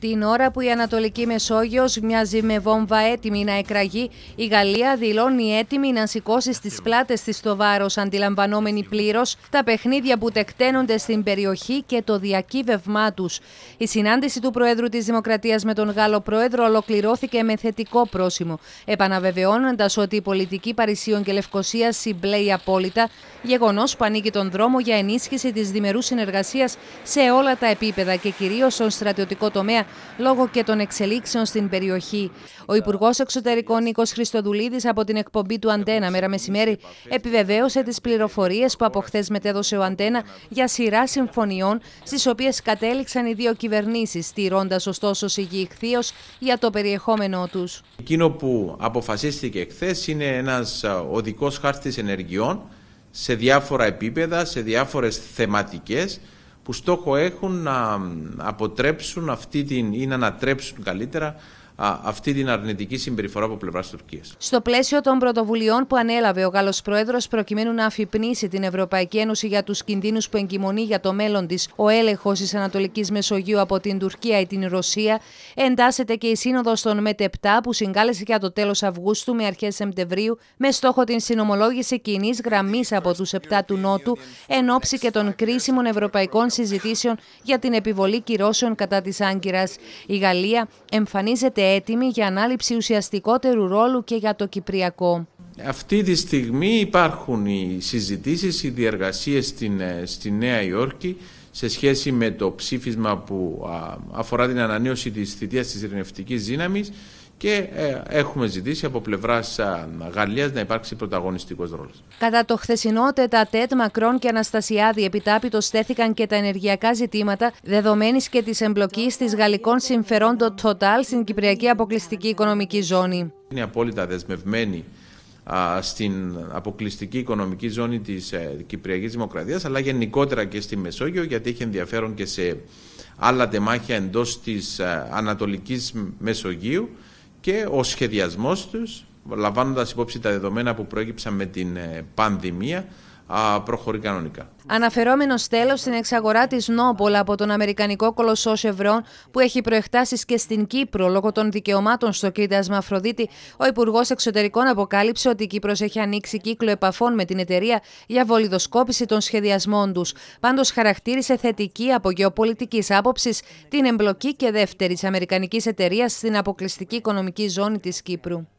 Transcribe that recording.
Την ώρα που η Ανατολική Μεσόγειος μοιάζει με βόμβα έτοιμη να εκραγεί, η Γαλλία δηλώνει έτοιμη να σηκώσει στις πλάτες της το βάρος, αντιλαμβανόμενη πλήρως, τα παιχνίδια που τεκταίνονται στην περιοχή και το διακύβευμά τους. Η συνάντηση του Προέδρου της Δημοκρατίας με τον Γάλλο Πρόεδρο ολοκληρώθηκε με θετικό πρόσημο, επαναβεβαιώνοντας ότι η πολιτική Παρισίων και λευκοσίας συμπλέει απόλυτα, γεγονός που ανοίγει τον δρόμο για ενίσχυση της διμερούς συνεργασίας σε όλα τα επίπεδα και κυρίως στον στρατιωτικό τομέα λόγω και των εξελίξεων στην περιοχή. Ο Υπουργός Εξωτερικών Νίκος Χριστοδουλίδης από την εκπομπή του Αντένα μέρα μεσημέρι επιβεβαίωσε τις πληροφορίες που από χθες μετέδωσε ο Αντένα για σειρά συμφωνιών, στις οποίες κατέληξαν οι δύο κυβερνήσεις, στηρώντας ωστόσο συγγυηχθείω για το περιεχόμενό τους. Εκείνο που αποφασίστηκε χθες είναι ένας οδικός χάρτης ενεργειών σε διάφορα επίπεδα, σε διάφορες θεματικές που στόχο έχουν να αποτρέψουν αυτή την, ή να ανατρέψουν καλύτερα αυτή την αρνητική συμπεριφορά από πλευράς Τουρκίας. Στο πλαίσιο των πρωτοβουλειών που ανέλαβε ο Γάλλος Πρόεδρος προκειμένου να αφυπνίσει την Ευρωπαϊκή Ένωση για τους κινδύνους που εγκυμονεί για το μέλλον της ο έλεγχος της Ανατολικής Μεσογείου από την Τουρκία ή την Ρωσία, εντάσσεται και η Σύνοδος των ΜΕΤΕΠΤΑ που συγκάλεσε για το τέλος Αυγούστου με αρχές Σεπτεμβρίου με στόχο την συνομολόγηση κοινή γραμμή από τους 7 του Νότου εν ώψη και των κρίσιμων ευρωπαϊκών συζητήσεων για την επιβολή κυρώσεων κατά της Άγκυρας. Η Γαλλία εμφανίζεται έτοιμη για ανάληψη ουσιαστικότερου ρόλου και για το Κυπριακό. Αυτή τη στιγμή υπάρχουν οι συζητήσεις, οι διεργασίες στην, ε, στη Νέα Υόρκη σε σχέση με το ψήφισμα που αφορά την ανανέωση της θητείας της ειρηνευτικής δύναμης και ε, έχουμε ζητήσει από πλευράς Γαλλίας να υπάρξει πρωταγωνιστικός ρόλος. Κατά το χθεσινό τέτ Μακρόν και Αναστασιάδη επιτάπητος στέθηκαν και τα ενεργειακά ζητήματα, δεδομένης και της εμπλοκής της γαλλικών συμφερόντων Total στην Κυπριακή Αποκλειστική Οικονομική Ζώνη. Είναι απόλυτα δεσμευμένη στην αποκλειστική οικονομική ζώνη της ε, Κυπριακής Δημοκρατίας αλλά γενικότερα και στη Μεσόγειο γιατί έχει ενδιαφέρον και σε άλλα τεμάχια εντός της ε, Ανατολικής Μεσογείου και ο σχεδιασμός τους λαμβάνοντας υπόψη τα δεδομένα που προέκυψαν με την ε, πανδημία α, προχωρεί κανονικά. Αναφερόμενο τέλο στην εξαγορά της Νόπολ από τον Αμερικανικό κολοσσό Σευρών, που έχει προεκτάσεις και στην Κύπρο λόγω των δικαιωμάτων στο κρίτασμα Αφροδίτη, ο Υπουργός Εξωτερικών αποκάλυψε ότι η Κύπρος έχει ανοίξει κύκλο επαφών με την εταιρεία για βολιδοσκόπηση των σχεδιασμών τους. Πάντως, χαρακτήρισε θετική από γεωπολιτικής άποψης την εμπλοκή και δεύτερης Αμερικανικής εταιρείας στην αποκλειστική οικονομική ζώνη της Κύπρου.